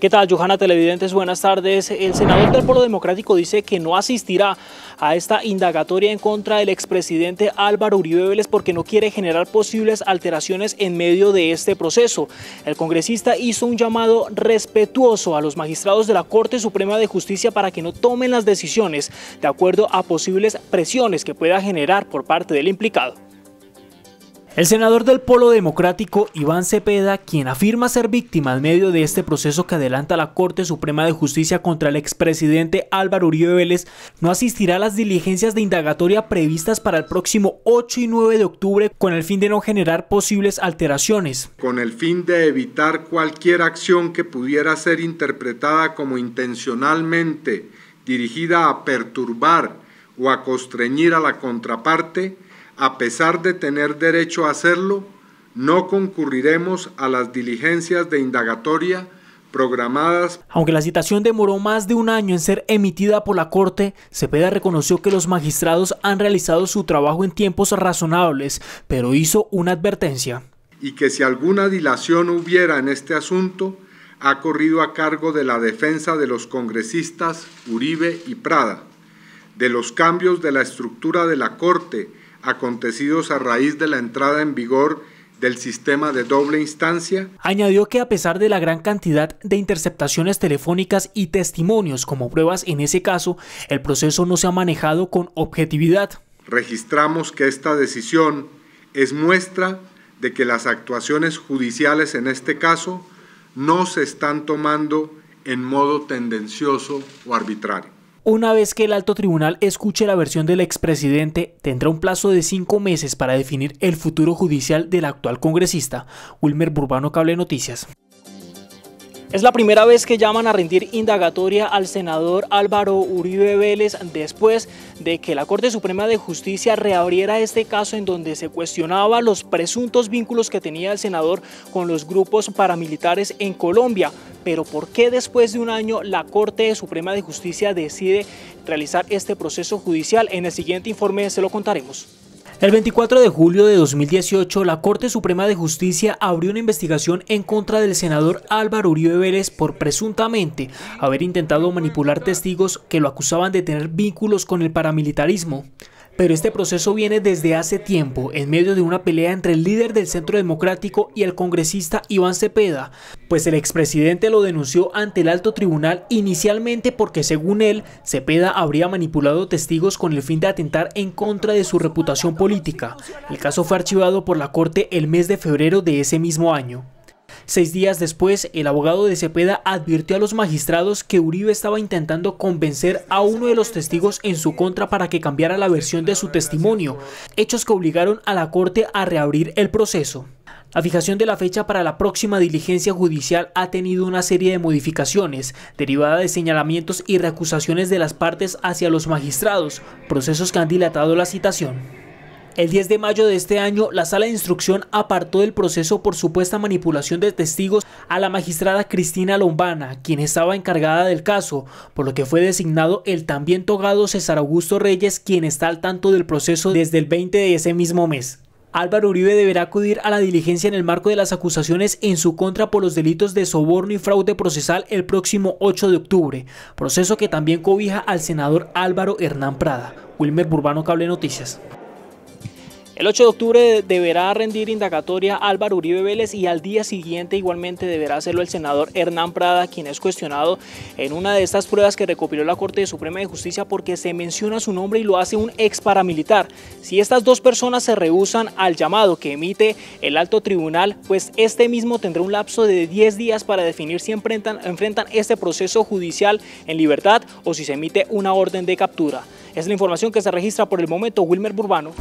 ¿Qué tal, Johanna Televidentes? Buenas tardes. El senador del Polo Democrático dice que no asistirá a esta indagatoria en contra del expresidente Álvaro Uribe Vélez porque no quiere generar posibles alteraciones en medio de este proceso. El congresista hizo un llamado respetuoso a los magistrados de la Corte Suprema de Justicia para que no tomen las decisiones de acuerdo a posibles presiones que pueda generar por parte del implicado. El senador del Polo Democrático, Iván Cepeda, quien afirma ser víctima en medio de este proceso que adelanta la Corte Suprema de Justicia contra el expresidente Álvaro Uribe Vélez, no asistirá a las diligencias de indagatoria previstas para el próximo 8 y 9 de octubre con el fin de no generar posibles alteraciones. Con el fin de evitar cualquier acción que pudiera ser interpretada como intencionalmente dirigida a perturbar o a constreñir a la contraparte, a pesar de tener derecho a hacerlo, no concurriremos a las diligencias de indagatoria programadas. Aunque la citación demoró más de un año en ser emitida por la Corte, Cepeda reconoció que los magistrados han realizado su trabajo en tiempos razonables, pero hizo una advertencia. Y que si alguna dilación hubiera en este asunto, ha corrido a cargo de la defensa de los congresistas Uribe y Prada, de los cambios de la estructura de la Corte acontecidos a raíz de la entrada en vigor del sistema de doble instancia. Añadió que a pesar de la gran cantidad de interceptaciones telefónicas y testimonios como pruebas en ese caso, el proceso no se ha manejado con objetividad. Registramos que esta decisión es muestra de que las actuaciones judiciales en este caso no se están tomando en modo tendencioso o arbitrario. Una vez que el alto tribunal escuche la versión del expresidente, tendrá un plazo de cinco meses para definir el futuro judicial del actual congresista. Wilmer Burbano, Cable Noticias. Es la primera vez que llaman a rendir indagatoria al senador Álvaro Uribe Vélez después de que la Corte Suprema de Justicia reabriera este caso en donde se cuestionaba los presuntos vínculos que tenía el senador con los grupos paramilitares en Colombia. Pero ¿por qué después de un año la Corte Suprema de Justicia decide realizar este proceso judicial? En el siguiente informe se lo contaremos. El 24 de julio de 2018, la Corte Suprema de Justicia abrió una investigación en contra del senador Álvaro Uribe Vélez por presuntamente haber intentado manipular testigos que lo acusaban de tener vínculos con el paramilitarismo. Pero este proceso viene desde hace tiempo, en medio de una pelea entre el líder del Centro Democrático y el congresista Iván Cepeda, pues el expresidente lo denunció ante el alto tribunal inicialmente porque según él, Cepeda habría manipulado testigos con el fin de atentar en contra de su reputación política. El caso fue archivado por la corte el mes de febrero de ese mismo año. Seis días después, el abogado de Cepeda advirtió a los magistrados que Uribe estaba intentando convencer a uno de los testigos en su contra para que cambiara la versión de su testimonio, hechos que obligaron a la corte a reabrir el proceso. La fijación de la fecha para la próxima diligencia judicial ha tenido una serie de modificaciones, derivada de señalamientos y reacusaciones de las partes hacia los magistrados, procesos que han dilatado la citación. El 10 de mayo de este año, la sala de instrucción apartó del proceso por supuesta manipulación de testigos a la magistrada Cristina Lombana, quien estaba encargada del caso, por lo que fue designado el también togado César Augusto Reyes, quien está al tanto del proceso desde el 20 de ese mismo mes. Álvaro Uribe deberá acudir a la diligencia en el marco de las acusaciones en su contra por los delitos de soborno y fraude procesal el próximo 8 de octubre, proceso que también cobija al senador Álvaro Hernán Prada. Wilmer Burbano Cable Noticias. El 8 de octubre deberá rendir indagatoria Álvaro Uribe Vélez y al día siguiente igualmente deberá hacerlo el senador Hernán Prada, quien es cuestionado en una de estas pruebas que recopiló la Corte Suprema de Justicia porque se menciona su nombre y lo hace un ex paramilitar. Si estas dos personas se rehusan al llamado que emite el alto tribunal, pues este mismo tendrá un lapso de 10 días para definir si enfrentan, enfrentan este proceso judicial en libertad o si se emite una orden de captura. Es la información que se registra por el momento Wilmer Burbano.